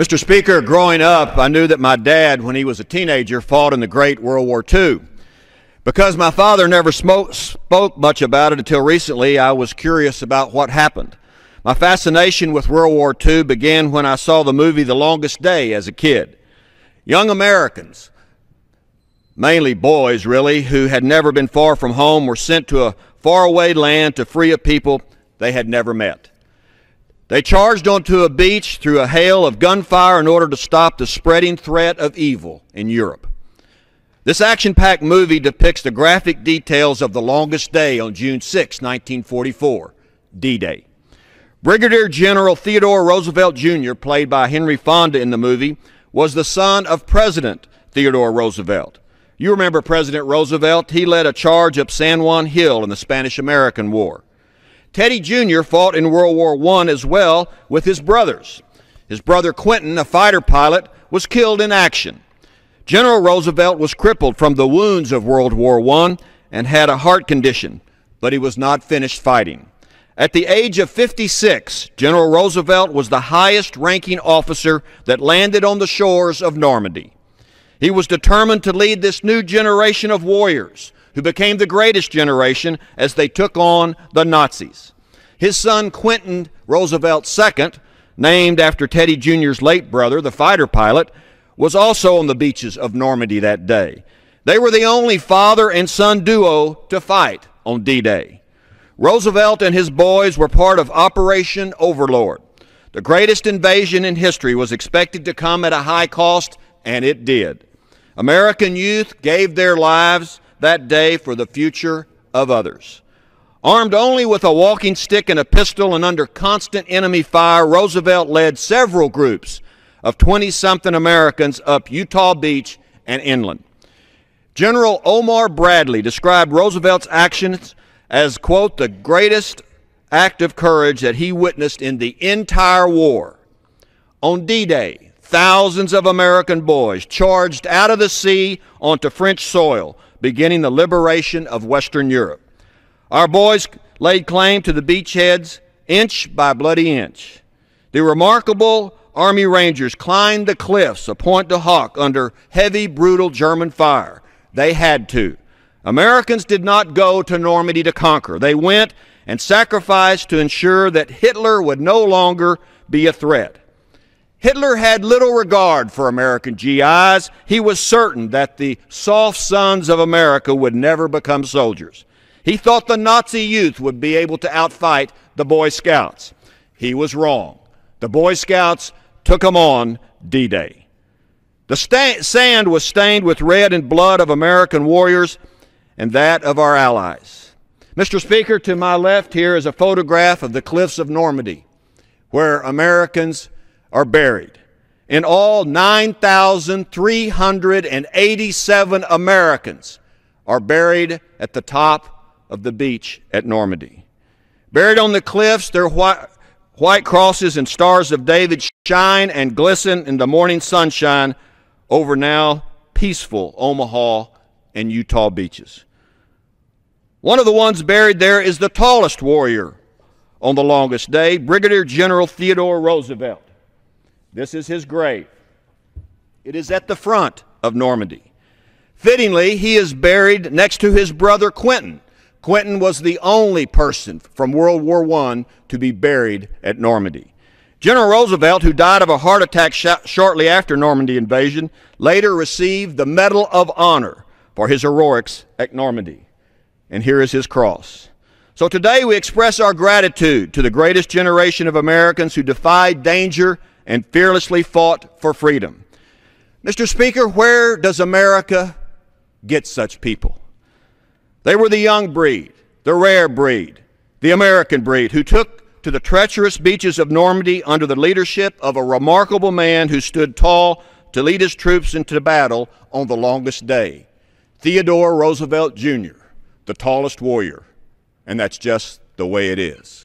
Mr. Speaker, growing up, I knew that my dad, when he was a teenager, fought in the Great World War II. Because my father never spoke much about it until recently, I was curious about what happened. My fascination with World War II began when I saw the movie The Longest Day as a kid. Young Americans, mainly boys really, who had never been far from home, were sent to a faraway land to free a people they had never met. They charged onto a beach through a hail of gunfire in order to stop the spreading threat of evil in Europe. This action packed movie depicts the graphic details of the longest day on June 6, 1944, D Day. Brigadier General Theodore Roosevelt Jr., played by Henry Fonda in the movie, was the son of President Theodore Roosevelt. You remember President Roosevelt, he led a charge up San Juan Hill in the Spanish American War. Teddy Jr. fought in World War I as well with his brothers. His brother Quentin, a fighter pilot, was killed in action. General Roosevelt was crippled from the wounds of World War I and had a heart condition, but he was not finished fighting. At the age of 56, General Roosevelt was the highest ranking officer that landed on the shores of Normandy. He was determined to lead this new generation of warriors who became the greatest generation as they took on the Nazis. His son Quentin Roosevelt II, named after Teddy Jr.'s late brother, the fighter pilot, was also on the beaches of Normandy that day. They were the only father and son duo to fight on D Day. Roosevelt and his boys were part of Operation Overlord. The greatest invasion in history was expected to come at a high cost, and it did. American youth gave their lives that day for the future of others. Armed only with a walking stick and a pistol and under constant enemy fire, Roosevelt led several groups of 20 something Americans up Utah Beach and inland. General Omar Bradley described Roosevelt's actions as, quote, the greatest act of courage that he witnessed in the entire war. On D Day, Thousands of American boys charged out of the sea onto French soil, beginning the liberation of Western Europe. Our boys laid claim to the beachheads inch by bloody inch. The remarkable Army Rangers climbed the cliffs of Point de Hoc under heavy, brutal German fire. They had to. Americans did not go to Normandy to conquer. They went and sacrificed to ensure that Hitler would no longer be a threat. Hitler had little regard for American GIs. He was certain that the soft sons of America would never become soldiers. He thought the Nazi youth would be able to outfight the Boy Scouts. He was wrong. The Boy Scouts took them on D Day. The sand was stained with red and blood of American warriors and that of our allies. Mr. Speaker, to my left here is a photograph of the cliffs of Normandy, where Americans are buried. In all, 9,387 Americans are buried at the top of the beach at Normandy. Buried on the cliffs, their white, white crosses and stars of David shine and glisten in the morning sunshine over now peaceful Omaha and Utah beaches. One of the ones buried there is the tallest warrior on the longest day, Brigadier General Theodore Roosevelt. This is his grave. It is at the front of Normandy. Fittingly, he is buried next to his brother Quentin. Quentin was the only person from World War I to be buried at Normandy. General Roosevelt, who died of a heart attack sh shortly after Normandy invasion, later received the Medal of Honor for his heroics at Normandy. And here is his cross. So today we express our gratitude to the greatest generation of Americans who defied danger and fearlessly fought for freedom. Mr. Speaker, where does America get such people? They were the young breed, the rare breed, the American breed, who took to the treacherous beaches of Normandy under the leadership of a remarkable man who stood tall to lead his troops into battle on the longest day Theodore Roosevelt, Jr., the tallest warrior. And that's just the way it is.